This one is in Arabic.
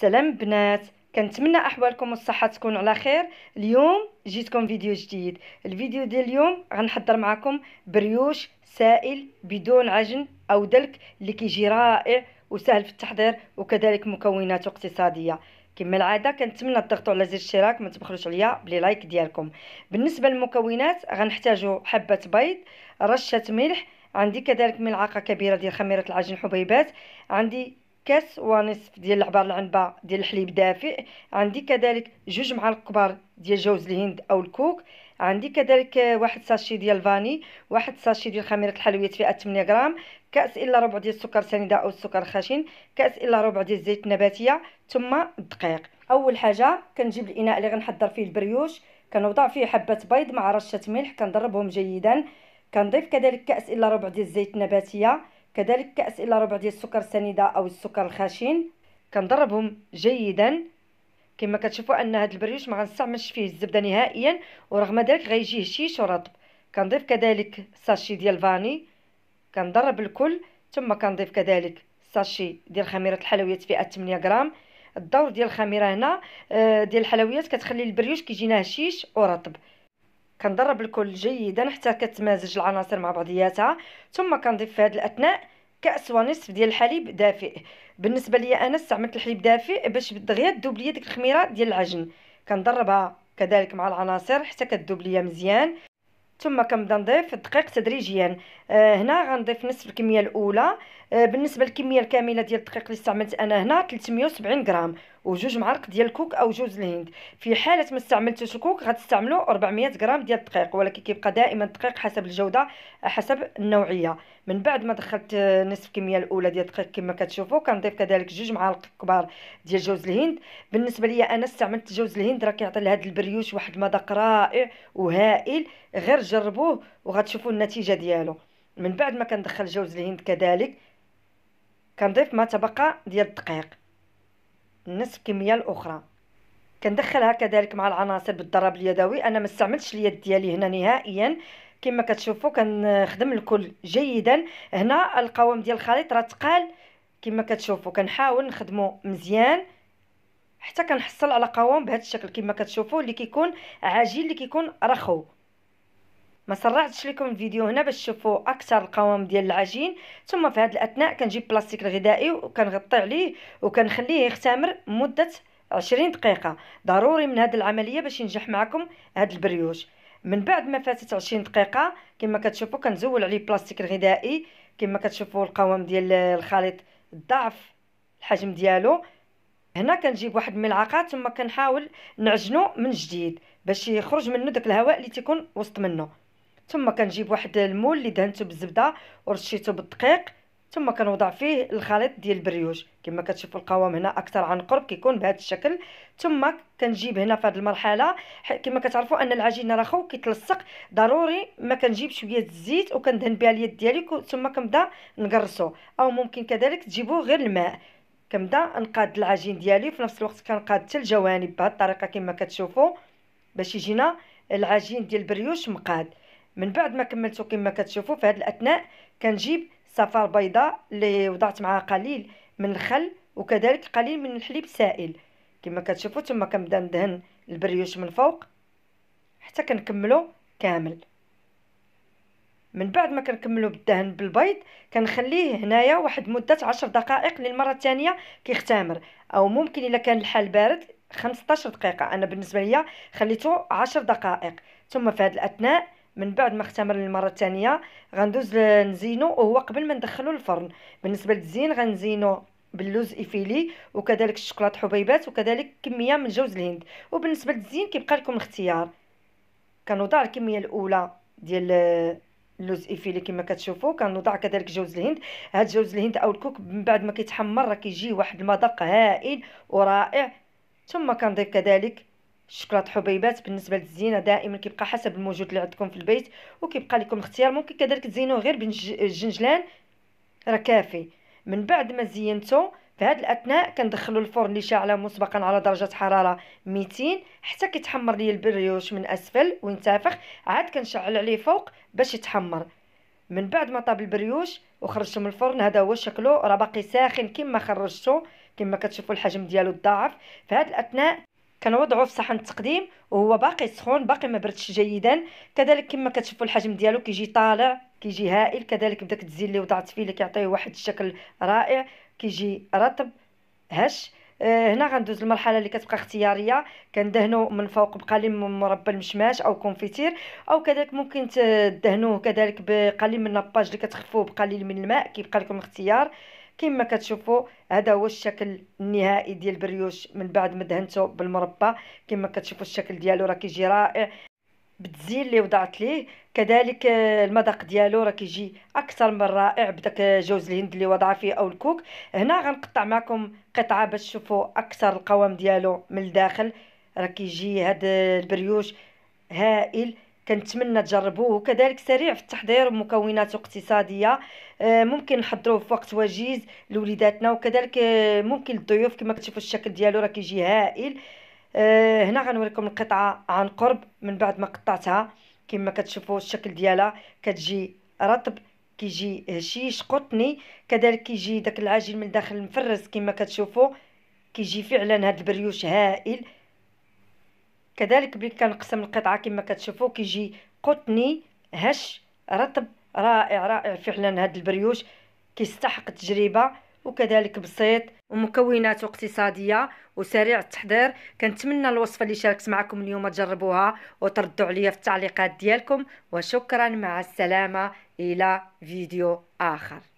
سلام بنات كنتمنى احوالكم والصحه تكون على خير اليوم جيتكم فيديو جديد الفيديو ديال اليوم غنحضر معكم بريوش سائل بدون عجن او دلك اللي كيجي رائع وسهل في التحضير وكذلك مكوناته اقتصاديه كما العاده كنتمنى تضغطوا على زر الاشتراك ما تبخلوش عليا بلي لايك ديالكم بالنسبه للمكونات غنحتاجوا حبه بيض رشه ملح عندي كذلك ملعقه كبيره ديال خميره العجن حبيبات عندي كاس ونصف ديال العبار العنبه ديال الحليب دافئ عندي كذلك جوج معالق كبار ديال جوز الهند او الكوك عندي كذلك واحد ساشي ديال الفاني واحد ساشي ديال خميره الحلويات فئه 8 غرام كاس الا ربع ديال السكر سنيده او السكر الخشن كاس الا ربع ديال الزيت النباتيه ثم الدقيق اول حاجه كنجيب الاناء اللي غنحضر فيه البريوش كنوضع فيه حبه بيض مع رشه ملح كنضربهم جيدا كنضيف كذلك كاس الا ربع ديال الزيت النباتيه كذلك كأس إلى ربع ديال السكر السنيدة أو السكر الخشن كنضربهم جيدا كما كتشوفوا ان هذا البريوش ما غنستعملش فيه الزبده نهائيا ورغم ذلك غيجي هشيش ورطب كنضيف كذلك ساشي ديال الفاني كنضرب الكل ثم كنضيف كذلك ساشي ديال خميره الحلويات فئه 8 غرام الدور ديال الخميره هنا آه، ديال الحلويات كتخلي البريوش كيجينا هشيش ورطب كنضرب الكل جيدا حتى كتمازج العناصر مع بعضياتها ثم كنضيف في هذه الاثناء كاس ونصف ديال الحليب دافئ بالنسبه ليا انا استعملت الحليب دافئ باش دغيا تذوب ليا ديك الخميره ديال العجن كنضربها كذلك مع العناصر حتى كتذوب ليا مزيان ثم كنبدا نضيف الدقيق تدريجيا آه هنا غنضيف نصف الكميه الاولى آه بالنسبه للكميه الكامله ديال الدقيق اللي استعملت انا هنا 370 غرام وجوج معالق ديال الكوك او جوز الهند في حاله ما استعملتوش الكوك غتستعملوا 400 غرام ديال الدقيق ولكن كيبقى دائما الدقيق حسب الجوده حسب النوعيه من بعد ما دخلت نصف كميه الاولى ديال الدقيق كما كتشوفوا كنضيف كذلك جوج معالق كبار ديال جوز الهند بالنسبه ليا انا استعملت جوز الهند راه كيعطي لهاد البريوش واحد المذاق رائع وهائل غير جربوه وغتشوفوا النتيجه ديالو من بعد ما كندخل جوز الهند كذلك كنضيف ما تبقى ديال الدقيق نصف كمية الأخرى كندخلها كذلك مع العناصر بالضرب اليدوي انا ما استعملتش اليد ديالي هنا نهائيا كما كتشوفوا كنخدم الكل جيدا هنا القوام ديال الخليط راه تقال كما كتشوفوا كنحاول نخدمه مزيان حتى كنحصل على قوام بهذا الشكل كما كتشوفوا اللي كيكون عجين اللي كيكون رخو ما سرعتش لكم الفيديو هنا باش تشوفوا اكثر القوام ديال العجين ثم في هذه الاثناء كنجيب البلاستيك الغذائي وكنغطي عليه وكنخليه يختمر مده 20 دقيقه ضروري من هذه العمليه باش ينجح معكم هذا البريوش من بعد ما فاتت 20 دقيقه كما كتشوفوا كنزول عليه البلاستيك الغذائي كما كتشوفوا القوام ديال الخليط ضعف الحجم ديالو هنا كنجيب واحد الملعقه ثم كنحاول نعجنو من جديد باش يخرج منه داك الهواء اللي تيكون وسط منه ثم كنجيب واحد المول اللي دهنته بالزبده ورشيته بالدقيق ثم كنوضع فيه الخليط ديال البريوج كما كتشوفوا القوام هنا اكثر عن قرب كيكون بهذا الشكل ثم كنجيب هنا في هذه المرحله كما كتعرفوا ان العجينه راه خو كيتلصق ضروري ما كنجيب شويه الزيت وكندهن بها اليد ديالي ثم كنبدا نقرصو او ممكن كذلك تجيبوا غير الماء كنبدا نقاد العجين ديالي وفي نفس الوقت كنقاد حتى الجوانب بهذه الطريقه كما كتشوفوا باش يجينا العجين ديال البريوش مقاد من بعد ما كملتو كما كتشوفوا في هذه الاثناء كنجيب صفار بيضاء اللي وضعت معها قليل من الخل وكذلك قليل من الحليب سائل كما كتشوفوا ثم كنبدا ندهن البريوش من فوق حتى كنكملو كامل من بعد ما كنكملو بالدهن بالبيض كنخليه هنايا واحد مده عشر دقائق للمره الثانيه كيختمر او ممكن الا كان الحال بارد 15 دقيقه انا بالنسبه ليا خليته عشر دقائق ثم في هذه الاثناء من بعد ما اختمر المره الثانيه غندوز نزينو وهو قبل ما ندخلو الفرن بالنسبه للزين غنزينو باللوز ايفيلي وكذلك الشوكولات حبيبات وكذلك كميه من جوز الهند وبالنسبه للزين كيبقى لكم الاختيار كنوضع الكميه الاولى ديال اللوز ايفيلي كما كتشوفوا كنوضع كذلك جوز الهند هاد جوز الهند او الكوك من بعد ما كيتحمر راه كيجي واحد المذاق هائل ورائع ثم كنضيف كذلك الشكلاط حبيبات بالنسبه للزينه دائما كيبقى حسب الموجود اللي عندكم في البيت وكيبقى لكم الاختيار ممكن كذلك تزينوه غير بالجنجلان راه كافي من بعد ما زينتو في هاد الاثناء كندخلو الفرن اللي شاعله مسبقا على درجه حراره 200 حتى كيتحمر لي البريوش من اسفل وينتفخ عاد كنشعل عليه فوق باش يتحمر من بعد ما طاب البريوش وخرجته من الفرن هذا هو شكله راه باقي ساخن كما خرجته كما كتشوفوا الحجم ديالو تضاعف في هاد الاثناء كنوضعوه في صحن التقديم وهو باقي سخون باقي ما بردش جيدا كذلك كما كتشوفوا الحجم ديالو كيجي طالع كيجي هائل كذلك بداك الزين اللي وضعت فيه اللي كيعطيه واحد الشكل رائع كيجي رطب هش آه، هنا غندوز المرحله اللي كتبقى اختياريه كندهنو من فوق بقليل من مربى المشماش او كونفيتير او كذلك ممكن تدهنوه كذلك بقليل من الناباج اللي كتخفوه بقليل من الماء كيبقى لكم اختيار كما كتشوفوا هذا هو الشكل النهائي ديال البريوش من بعد ما دهنته بالمربى كما كتشوفوا الشكل ديالو راه كيجي رائع بالتزيين اللي وضعت ليه كذلك آه، المذاق ديالو راه كيجي اكثر من رائع بداك جوز الهند اللي وضع فيه او الكوك هنا غنقطع معكم قطعه باش تشوفوا اكثر القوام ديالو من الداخل راه كيجي هذا آه، البريوش هائل كنتمنى تجربوه وكذلك سريع في التحضير ومكوناته اقتصاديه آه، ممكن نحضروه في وقت وجيز لوليداتنا وكذلك آه، ممكن الضيوف كما كتشوفوا الشكل ديالو راه كيجي هائل آه، هنا غنوريكم القطعه عن قرب من بعد ما قطعتها كما كتشوفوا الشكل ديالها كتجي رطب كيجي هشيش قطني كذلك كيجي داك العجين من داخل مفرز كما كتشوفوا كيجي فعلا هاد البريوش هائل كذلك بلي كنقسم القطعه كما كتشوفوا كيجي قطني هش رطب رائع رائع فعلا هاد البريوش كيستحق التجربه وكذلك بسيط ومكوناته اقتصاديه وسريع التحضير كنتمنى الوصفه اللي شاركت معكم اليوم تجربوها وتردوا عليا في التعليقات ديالكم وشكرا مع السلامه الى فيديو اخر